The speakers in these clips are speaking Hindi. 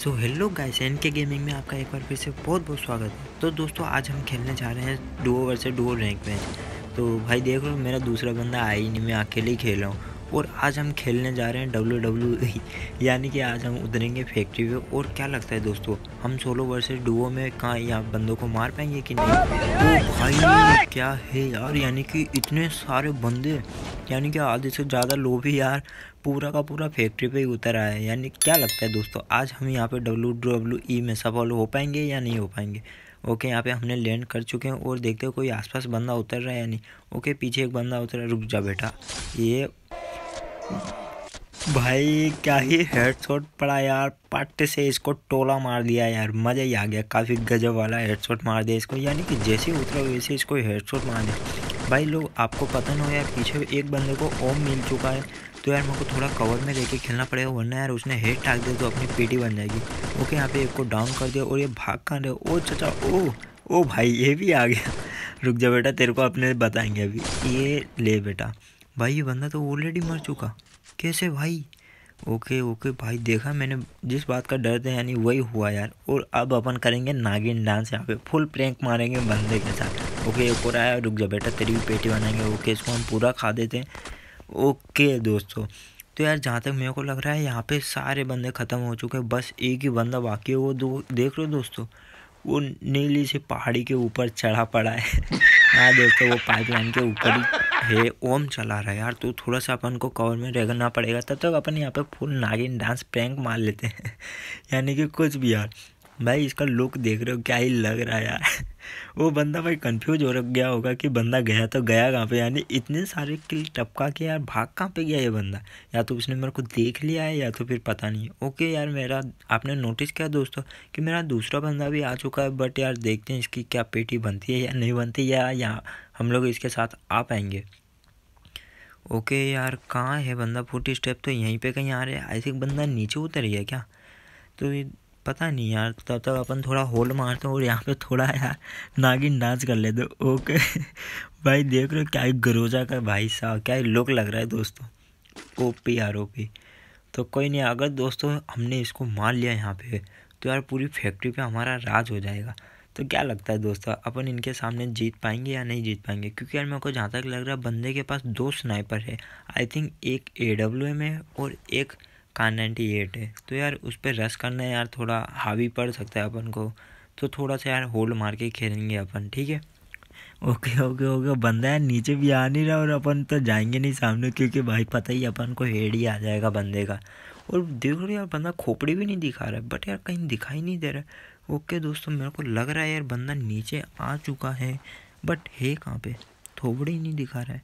सो hello guys N K gaming में आपका एक बार फिर से बहुत बहुत स्वागत है तो दोस्तों आज हम खेलने जा रहे हैं duo versus duo rank match तो भाई देख लो मेरा दूसरा बंदा आई नहीं मैं अकेले ही खेल रहा हूँ और आज हम खेलने जा रहे हैं डब्ल्यू डब्ल्यू e, यानी कि आज हम उतरेंगे फैक्ट्री में और क्या लगता है दोस्तों हम सोलो वर्सेस डुओ में कहाँ यहाँ बंदों को मार पाएंगे कि नहीं तो भाई क्या है यार यानी कि इतने सारे बंदे यानी कि आधे से ज़्यादा लोग भी यार पूरा का पूरा फैक्ट्री पे ही उतर आया है यानी क्या लगता है दोस्तों आज हम यहाँ पे डब्ल्यू डब्ल्यू ई में सफल हो पाएंगे या नहीं हो पाएंगे ओके यहाँ पे हमने लैंड कर चुके हैं और देखते हैं कोई आसपास बंदा उतर रहा है या नहीं ओके पीछे एक बंदा उतर रहा रुक जा बेटा ये भाई क्या ही हेडशॉट पड़ा यार पट से इसको टोला मार दिया यार मज़ा ही आ गया काफ़ी गजब वाला हेडशॉट मार दिया इसको यानी कि जैसे उतरा वैसे इसको हेडशॉट मार दिया भाई लोग आपको पता ना हो यार पीछे एक बंदे को ओम मिल चुका है तो यार मेरे को थोड़ा कवर में लेके खेलना पड़ेगा वरना यार उसने हेड टाक दिया तो अपनी पेटी बन जाएगी ओके यहाँ पे एक को डाउन कर दिया और ये भाग कर रहे ओ चचा ओ ओ भाई ये भी आ गया रुक जा बेटा तेरे को अपने बताएंगे अभी ये ले बेटा भाई ये बंदा तो ऑलरेडी मर चुका कैसे भाई ओके ओके भाई देखा मैंने जिस बात का डर था यानी वही हुआ यार और अब अपन करेंगे नागिन डांस यहाँ पे फुल प्रैंक मारेंगे बंदे के साथ ओके एक और आया रुक जा बेटा तेरी भी पेटी बनाएंगे ओके इसको हम पूरा खा देते हैं ओके दोस्तों तो यार जहाँ तक मेरे को लग रहा है यहाँ पे सारे बंदे ख़त्म हो चुके हैं बस एक ही बंदा बाकी है वो दो देख हो दोस्तों वो नीली से पहाड़ी के ऊपर चढ़ा पड़ा है हाँ दोस्तों वो पाइपलाइन के ऊपर ही हे ओम चला रहा है यार तो थोड़ा सा अपन को कवर में रहना पड़ेगा तब तक तो अपन यहाँ पे फुल नागिन डांस प्रैंक मार लेते हैं यानी कि कुछ भी यार भाई इसका लुक देख रहे हो क्या ही लग रहा है यार वो बंदा भाई कंफ्यूज हो रख गया होगा कि बंदा गया तो गया कहाँ पे यानी इतने सारे किल टपका के यार भाग कहाँ पे गया ये बंदा या तो उसने मेरे को देख लिया है या तो फिर पता नहीं ओके यार मेरा आपने नोटिस किया दोस्तों कि मेरा दूसरा बंदा भी आ चुका है बट यार देखते हैं इसकी क्या पेटी बनती है या नहीं बनती या यहाँ हम लोग इसके साथ आ पाएंगे ओके यार कहाँ है बंदा फोर्टी स्टेप तो यहीं पर कहीं आ रहा है ऐसे बंदा नीचे उतर गया क्या तो पता नहीं यार तो तब तक तो अपन थोड़ा होल्ड मारते हैं और यहाँ पे थोड़ा यार नागिन डांस कर लेते ओके भाई देख रहे हो क्या गरोजा का भाई साहब क्या लुक लग रहा है दोस्तों O P R O P तो कोई नहीं अगर दोस्तों हमने इसको मार लिया यहाँ पे तो यार पूरी फैक्ट्री पे हमारा राज हो जाएगा तो क्या लगता है दोस्तों अपन इनके सामने जीत पाएंगे या नहीं जीत पाएंगे क्योंकि यार मेरे को जहाँ तक लग रहा है बंदे के पास दो स्नाइपर है आई थिंक एक ए डब्ल्यू एम है और एक का नाइन्टी एट है तो यार उस पर रस करना यार थोड़ा हावी पड़ सकता है अपन को तो थोड़ा सा यार होल्ड मार के खेलेंगे अपन ठीक है ओके ओके ओके बंदा यार नीचे भी आ नहीं रहा और अपन तो जाएंगे नहीं सामने क्योंकि भाई पता ही अपन को हेड ही आ जाएगा बंदे का और देखो यार बंदा खोपड़ी भी नहीं दिखा रहा है बट यार कहीं दिखाई नहीं दे रहा ओके दोस्तों मेरे को लग रहा है यार बंदा नीचे आ चुका है बट है कहाँ पे थोबड़ी नहीं दिखा रहा है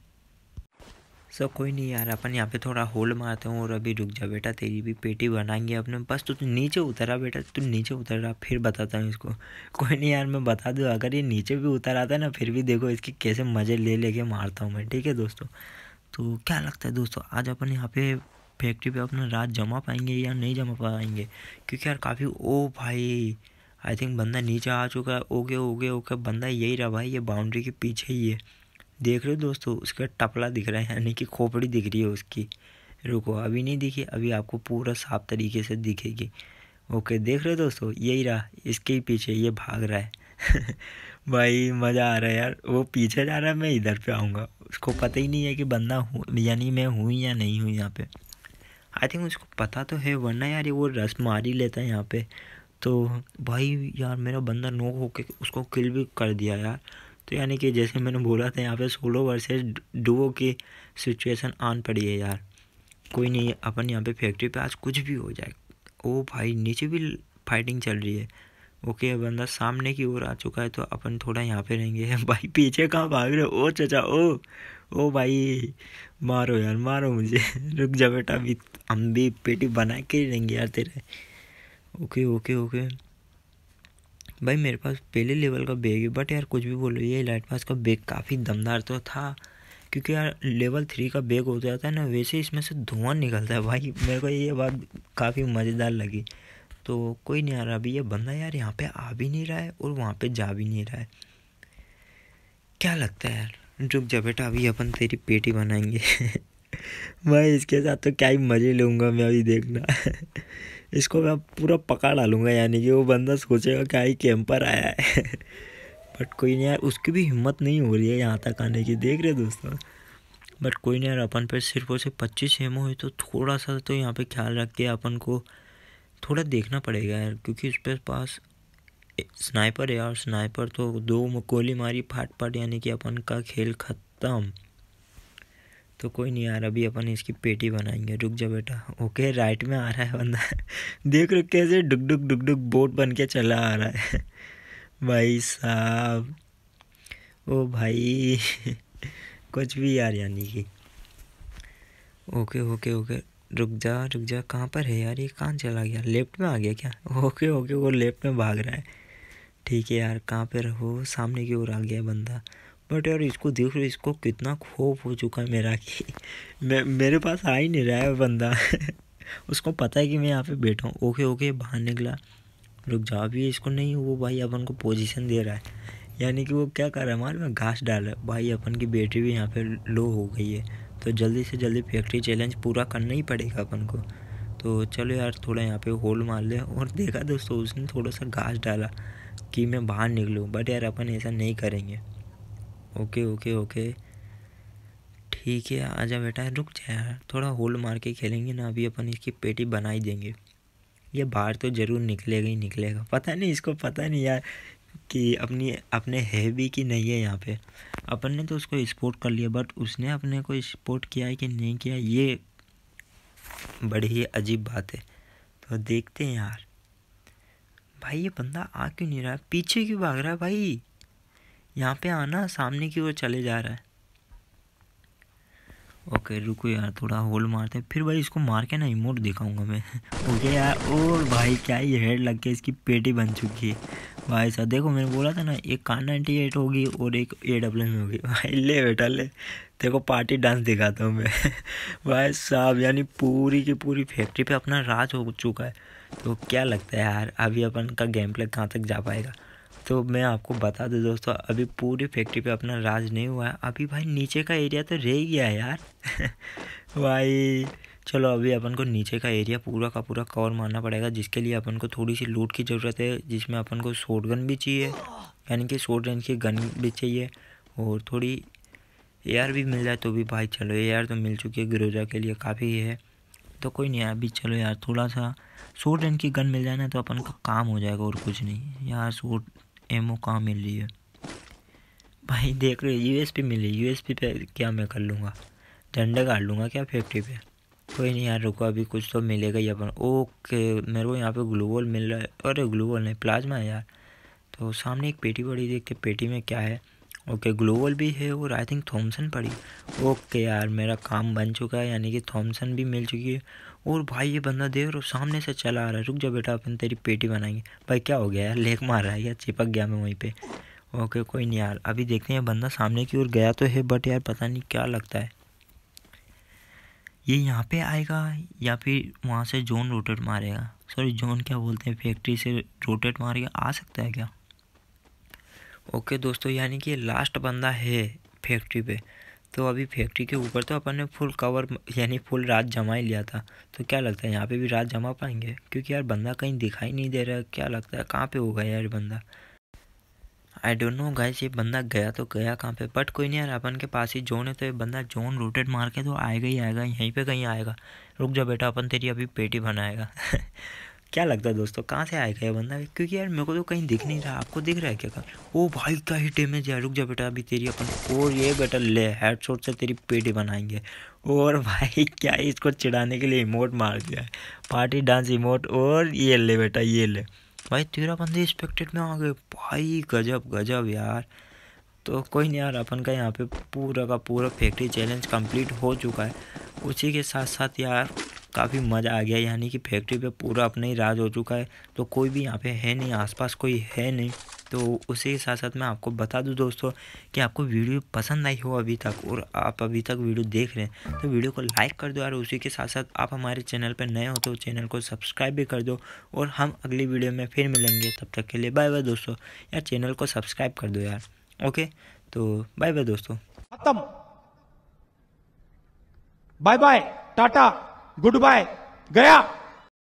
सर कोई नहीं यार अपन यहाँ पे थोड़ा होल्ड मारते हूँ और अभी रुक जा बेटा तेरी भी पेटी बनाएंगे अपने बस तू तो नीचे उतरा बेटा तू नीचे उतरा फिर बताता हूँ इसको कोई नहीं यार मैं बता दूँ अगर ये नीचे भी उतर आता है ना फिर भी देखो इसकी कैसे मज़े ले लेके मारता हूँ मैं ठीक है दोस्तों तो क्या लगता है दोस्तों आज अपन यहाँ पे फैक्ट्री पर अपना रात जमा पाएंगे या नहीं जमा पाएंगे क्योंकि यार काफ़ी ओ भाई आई थिंक बंदा नीचे आ चुका है ओके ओके ओके बंदा यही रहा भाई ये बाउंड्री के पीछे ही है देख रहे हो दोस्तों उसका टपला दिख रहा है यानी कि खोपड़ी दिख रही है उसकी रुको अभी नहीं दिखी अभी आपको पूरा साफ तरीके से दिखेगी ओके देख रहे हो दोस्तों यही रहा इसके ही पीछे ये भाग रहा है भाई मज़ा आ रहा है यार वो पीछे जा रहा है मैं इधर पे आऊँगा उसको पता ही नहीं है कि बंदा हूँ यानी मैं हूँ या नहीं हूँ यहाँ पे आई थिंक उसको पता तो है वरना यार ये वो रस मार ही लेता है यहाँ पे तो भाई यार मेरा बंदा नोक होके उसको किल भी कर दिया यार तो यानी कि जैसे मैंने बोला था यहाँ पे सोलो वर्सेस डुओ की सिचुएशन आन पड़ी है यार कोई नहीं अपन यहाँ पे फैक्ट्री पे आज कुछ भी हो जाए ओ भाई नीचे भी फाइटिंग चल रही है ओके बंदा सामने की ओर आ चुका है तो अपन थोड़ा यहाँ पे रहेंगे भाई पीछे कहाँ भाग रहे हो ओ चचा ओ ओ भाई मारो यार मारो मुझे रुक जा बेटा अभी हम भी पेटी बना के रहेंगे यार तेरे ओके ओके ओके भाई मेरे पास पहले लेवल का बैग है बट यार कुछ भी बोलो ये लाइट पास का बैग काफ़ी दमदार तो था क्योंकि यार लेवल थ्री का बैग हो जाता है ना वैसे इसमें से धुआं निकलता है भाई मेरे को ये बात काफ़ी मज़ेदार लगी तो कोई नहीं आ रहा अभी ये बंदा यार यहाँ पे आ भी नहीं रहा है और वहाँ पे जा भी नहीं रहा है क्या लगता है यार रुक जा बेटा अभी अपन तेरी पेटी बनाएंगे भाई इसके साथ तो क्या ही मज़े लूँगा मैं अभी देखना इसको मैं पूरा पका डालूँगा यानी कि वो बंदा सोचेगा क्या ही कैंपर आया है बट कोई नहीं यार उसकी भी हिम्मत नहीं हो रही है यहाँ तक आने की देख रहे दोस्तों बट कोई नहीं यार अपन पे सिर्फ और सिर्फ पच्चीस एम हो तो थोड़ा सा तो यहाँ पे ख्याल रख के अपन को थोड़ा देखना पड़ेगा यार क्योंकि उस पर पास स्नाइपर है और स्नाइपर तो दो गोली मारी फाट फाट यानी कि अपन का खेल ख़त्म तो कोई नहीं यार अभी अपन इसकी पेटी बनाएंगे रुक जा बेटा ओके राइट में आ रहा है बंदा देख रुक कैसे डुक डुक डुक डुक बोट बन के चला आ रहा है भाई साहब ओ भाई कुछ भी यार यानी कि ओके ओके ओके रुक जा रुक जा कहाँ पर है यार ये कहाँ चला गया लेफ्ट में आ गया क्या ओके ओके वो लेफ्ट में भाग रहा है ठीक है यार कहाँ पर रहो सामने की ओर आ गया बंदा बट यार इसको देख लो इसको कितना खोप हो चुका है मेरा कि मैं मेरे पास आ ही नहीं रहा है बंदा उसको पता है कि मैं यहाँ पे बैठा हूँ ओके ओके बाहर निकला रुक जा भी इसको नहीं वो भाई अपन को पोजीशन दे रहा है यानी कि वो क्या कर रहा है मालूम घास डाल रहा है भाई अपन की बैटरी भी यहाँ पे लो हो गई है तो जल्दी से जल्दी फैक्ट्री चैलेंज पूरा करना ही पड़ेगा अपन को तो चलो यार थोड़ा यहाँ पे होल मार ले और देखा दोस्तों उसने थोड़ा सा घास डाला कि मैं बाहर निकलूँ बट यार अपन ऐसा नहीं करेंगे ओके ओके ओके ठीक है आजा बेटा रुक जाए यार थोड़ा होल्ड मार के खेलेंगे ना अभी अपन इसकी पेटी बना ही देंगे ये बाहर तो ज़रूर निकलेगा ही निकलेगा पता नहीं इसको पता नहीं यार कि अपनी अपने है भी कि नहीं है यहाँ पे अपन ने तो उसको स्पोर्ट कर लिया बट उसने अपने को स्पोर्ट किया है कि नहीं किया ये बड़ी ही अजीब बात है तो देखते हैं यार भाई ये बंदा आ क्यों नहीं रहा पीछे क्यों भाग रहा है भाई यहाँ पे आना सामने की ओर चले जा रहा है ओके रुको यार थोड़ा होल मारते हैं फिर भाई इसको मार के ना इमोट दिखाऊंगा मैं ओके यार और भाई क्या ये हेड लग के इसकी पेटी बन चुकी है भाई साहब देखो मैंने बोला था ना एक कार नाइन्टी एट होगी और एक ए डब्ल्यू में होगी भाई ले बेटा ले देखो पार्टी डांस दिखाता हूँ मैं भाई साहब यानी पूरी की पूरी फैक्ट्री पे अपना राज हो चुका है तो क्या लगता है यार अभी अपन का गेम प्ले कहाँ तक जा पाएगा तो मैं आपको बता दूँ दोस्तों अभी पूरी फैक्ट्री पे अपना राज नहीं हुआ है अभी भाई नीचे का एरिया तो रह गया यार भाई चलो अभी अपन को नीचे का एरिया पूरा का पूरा कवर मारना पड़ेगा जिसके लिए अपन को थोड़ी सी लूट की ज़रूरत है जिसमें अपन को शॉर्ट गन भी चाहिए यानी कि शॉर्ट रेंज की गन भी चाहिए और थोड़ी एयर भी मिल जाए तो भी भाई चलो एयर तो मिल चुकी है गिरोजा के लिए काफ़ी है तो कोई नहीं अभी चलो यार थोड़ा सा शॉर्ट रेंज की गन मिल जाए ना तो अपन का काम हो जाएगा और कुछ नहीं यार शॉर्ट एमओ कहाँ मिल रही है भाई देख रहे यू एस पी मिली यू एस पी पे क्या मैं कर लूँगा झंडे काट लूँगा क्या फिफ्टी पे कोई नहीं यार रुको अभी कुछ तो मिलेगा ही अपन ओके मेरे को यहाँ पे ग्लूबॉल मिल रहा है अरे ग्लूबॉल नहीं प्लाज्मा है यार तो सामने एक पेटी पड़ी के पेटी में क्या है ओके ग्लोबल भी है और आई थिंक थॉमसन पड़ी ओके यार मेरा काम बन चुका है यानी कि थॉमसन भी मिल चुकी है और भाई ये बंदा देख रहा सामने से चला आ रहा है रुक जा बेटा अपन तेरी पेटी बनाएंगे भाई क्या हो गया यार लेक मार रहा है यार चिपक गया मैं वहीं पे ओके कोई नहीं यार अभी देखते हैं बंदा सामने की ओर गया तो है बट यार पता नहीं क्या लगता है ये यहाँ पे आएगा या फिर वहाँ से जोन रोटेट मारेगा सॉरी जोन क्या बोलते हैं फैक्ट्री से रोटेट मारेगा आ सकता है क्या ओके दोस्तों यानी कि लास्ट बंदा है फैक्ट्री पे तो अभी फैक्ट्री के ऊपर तो अपन ने फुल कवर यानी फुल रात जमा ही लिया था तो क्या लगता है यहाँ पे भी रात जमा पाएंगे क्योंकि यार बंदा कहीं दिखाई नहीं दे रहा क्या लगता है कहाँ पे होगा यार बंदा आई डोंट नो गाइस ये बंदा गया तो गया कहाँ पे बट कोई नहीं यार अपन के पास ही जोन है तो ये बंदा जोन रोटेट मार के तो आएगा ही आएगा यहीं पे कहीं आएगा रुक जा बेटा अपन तेरी अभी पेटी बनाएगा क्या लगता है दोस्तों कहाँ से आएगा ये बंदा क्योंकि यार मेरे को तो कहीं दिख नहीं रहा आपको दिख रहा है क्या कहा ओ भाई क्या ही डैमेज है रुक जा बेटा अभी तेरी अपन और ये बेटा ले हेड शॉट से तेरी पेटी बनाएंगे और भाई क्या इसको चिढ़ाने के लिए इमोट मार दिया है पार्टी डांस इमोट और ये ले बेटा ये ले भाई तेरा बंदे एक्सपेक्टेड में आ गए भाई गजब गजब यार तो कोई नहीं यार अपन का यहाँ पे पूरा का पूरा फैक्ट्री चैलेंज कंप्लीट हो चुका है उसी के साथ साथ यार काफ़ी मज़ा आ गया यानी कि फैक्ट्री पे पूरा अपना ही राज हो चुका है तो कोई भी यहाँ पे है नहीं आसपास कोई है नहीं तो उसी के साथ साथ मैं आपको बता दूं दोस्तों कि आपको वीडियो पसंद आई हो अभी तक और आप अभी तक वीडियो देख रहे हैं तो वीडियो को लाइक कर दो और उसी के साथ साथ आप हमारे चैनल पर नए हो तो चैनल को सब्सक्राइब भी कर दो और हम अगली वीडियो में फिर मिलेंगे तब तक के लिए बाय बाय दोस्तों यार चैनल को सब्सक्राइब कर दो यार ओके तो बाय बाय दोस्तों बाय बाय टाटा गुड बाय गया